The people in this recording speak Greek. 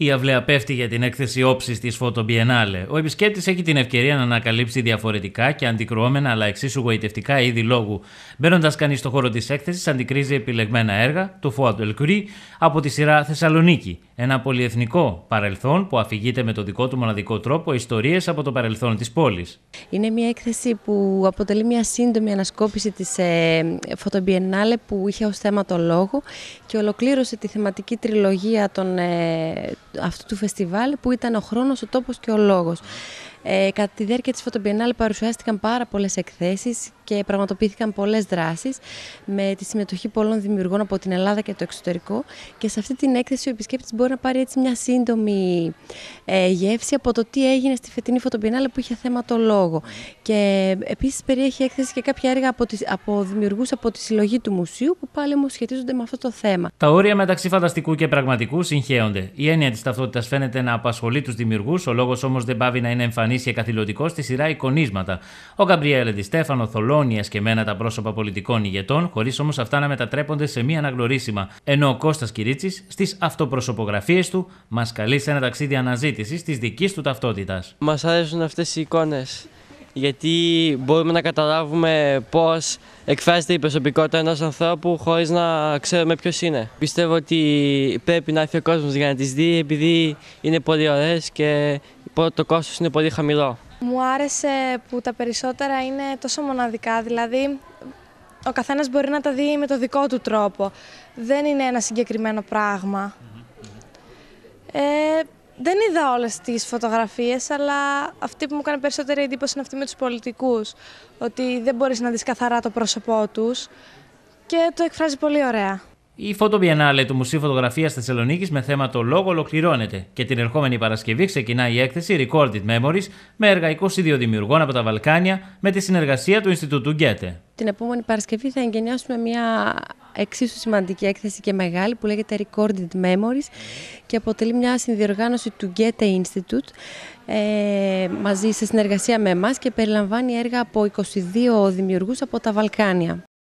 η αυλαία πέφτει για την έκθεση όψης της Φωτομπιενάλε. Ο επισκέπτης έχει την ευκαιρία να ανακαλύψει διαφορετικά και αντικρουόμενα αλλά εξίσου γοητευτικά είδη λόγου. Μπαίνοντας κανείς στο χώρο της έκθεσης, αντικρίζει επιλεγμένα έργα του Φουάτου Ελκουρί από τη σειρά Θεσσαλονίκη. Ένα πολυεθνικό παρελθόν που αφηγείται με το δικό του μοναδικό τρόπο ιστορίες από το παρελθόν της πόλης. Είναι μια έκθεση που αποτελεί μια σύντομη ανασκόπηση της Φωτομπιενάλε που είχε ως θέμα το λόγο και ολοκλήρωσε τη θεματική τριλογία των. Ε, αυτού του φεστιβάλ που ήταν ο χρόνος, ο τόπος και ο λόγος. Ε, κατά τη διάρκεια της Φωτομπιενάλη παρουσιάστηκαν πάρα πολλές εκθέσεις και πραγματοποιήθηκαν πολλές δράσεις με τη συμμετοχή πολλών δημιουργών από την Ελλάδα και το εξωτερικό και σε αυτή την έκθεση ο επισκέπτης μπορεί να πάρει έτσι μια σύντομη ε, γεύση από το τι έγινε στη φετινή Φωτομπιενάλη που είχε θέμα το λόγο. Και ε, επίσης περιέχει έκθεση και κάποια έργα από, τις, από δημιουργούς από τη συλλογή του μουσείου που πάλι όμως σχετίζονται με αυτό το θέμα. Τα όρια μεταξύ φανταστικού και πραγματικού συγχέονται. Η έννοια της ταυτότητας φαίνεται να απασχολεί τους δημιουργούς, ο λόγος όμως δεν πάβει να είναι εμφανής ...και Καθηλωτικός στη σειρά εικονίσματα. Ο Γκαμπριέλε τη Στέφανο, Θολώνια και μένα τα πρόσωπα πολιτικών ηγετών, χωρίς όμως αυτά να μετατρέπονται σε μη αναγνωρίσιμα. Ενώ ο Κώστας Κυρίτσι στις αυτοπροσωπογραφίες του μας καλεί σε ένα ταξίδι αναζήτησης της δικής του ταυτότητας. Μας αρέσουν αυτές οι εικόνες γιατί μπορούμε να καταλάβουμε πώς εκφράζεται η προσωπικότητα ενός ανθρώπου χωρίς να ξέρουμε ποιος είναι. Πιστεύω ότι πρέπει να έρθει ο κόσμος για να τις δει επειδή είναι πολύ ωραίες και Οπότε το κόστος είναι πολύ χαμηλό. Μου άρεσε που τα περισσότερα είναι τόσο μοναδικά, δηλαδή ο καθένας μπορεί να τα δει με το δικό του τρόπο. Δεν είναι ένα συγκεκριμένο πράγμα. Ε, δεν είδα όλες τις φωτογραφίες, αλλά αυτή που μου κάνει περισσότερη εντύπωση είναι αυτή με τους πολιτικούς. Ότι δεν μπορείς να δεις καθαρά το πρόσωπό τους και το εκφράζει πολύ ωραία. Η Φωτοβιενάλε του Μουσείου Φωτογραφίας Θεσσαλονίκης με θέμα το λόγο ολοκληρώνεται και την ερχόμενη Παρασκευή ξεκινά η έκθεση Recorded Memories με έργα 22 δημιουργών από τα Βαλκάνια με τη συνεργασία του Ινστιτούτου Γκέτε. Την επόμενη Παρασκευή θα εγκαινιάσουμε μια εξίσου σημαντική έκθεση και μεγάλη που λέγεται Recorded Memories και αποτελεί μια συνδιοργάνωση του Γκέτε Institute ε, μαζί σε συνεργασία με εμάς και περιλαμβάνει έργα από 22 δημιουργούς από τα Βαλκάνια.